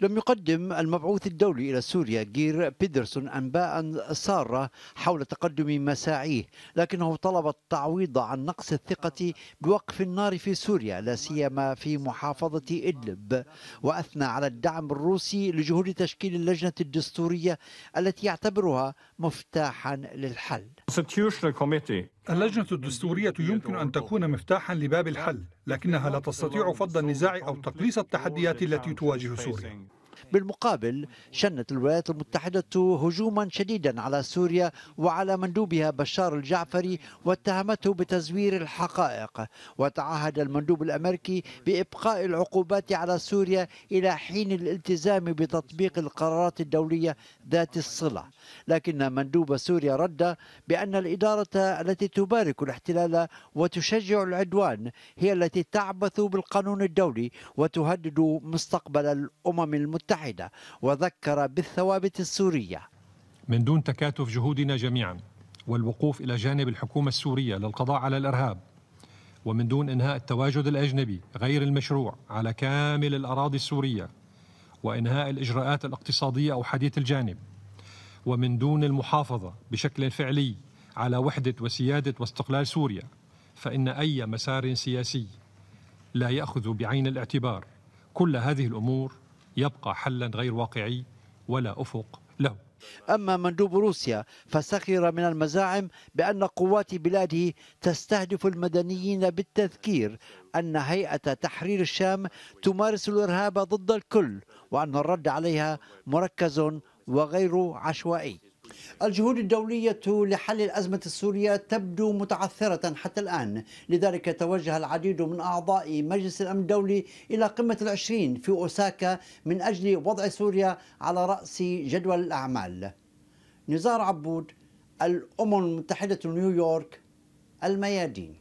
لم يقدم المبعوث الدولي إلى سوريا جير بيدرسون أنباء سارة حول تقدم مساعيه لكنه طلب التعويض عن نقص الثقة بوقف النار في سوريا لا سيما في محافظة إدلب وأثنى على الدعم الروسي لجهود تشكيل اللجنة الدستورية التي يعتبرها مفتاحا للحل اللجنة الدستورية يمكن أن تكون مفتاحا لباب الحل لكنها لا تستطيع فض النزاع أو تقليص التحديات التي تواجه سوريا إيه. بالمقابل شنت الولايات المتحدة هجوما شديدا على سوريا وعلى مندوبها بشار الجعفري واتهمته بتزوير الحقائق وتعهد المندوب الأمريكي بإبقاء العقوبات على سوريا إلى حين الالتزام بتطبيق القرارات الدولية ذات الصلة لكن مندوب سوريا رد بأن الإدارة التي تبارك الاحتلال وتشجع العدوان هي التي تعبث بالقانون الدولي وتهدد مستقبل الأمم المتحدة المتحدة وذكر بالثوابت السورية من دون تكاتف جهودنا جميعا والوقوف إلى جانب الحكومة السورية للقضاء على الإرهاب ومن دون إنهاء التواجد الأجنبي غير المشروع على كامل الأراضي السورية وإنهاء الإجراءات الاقتصادية أو حديث الجانب ومن دون المحافظة بشكل فعلي على وحدة وسيادة واستقلال سوريا فإن أي مسار سياسي لا يأخذ بعين الاعتبار كل هذه الأمور يبقى حلا غير واقعي ولا أفق له أما مندوب روسيا فسخر من المزاعم بأن قوات بلاده تستهدف المدنيين بالتذكير أن هيئة تحرير الشام تمارس الإرهاب ضد الكل وأن الرد عليها مركز وغير عشوائي الجهود الدولية لحل الأزمة السورية تبدو متعثرة حتى الآن لذلك توجه العديد من أعضاء مجلس الأمن الدولي إلى قمة العشرين في أوساكا من أجل وضع سوريا على رأس جدول الأعمال نزار عبود الأمم المتحدة نيويورك الميادين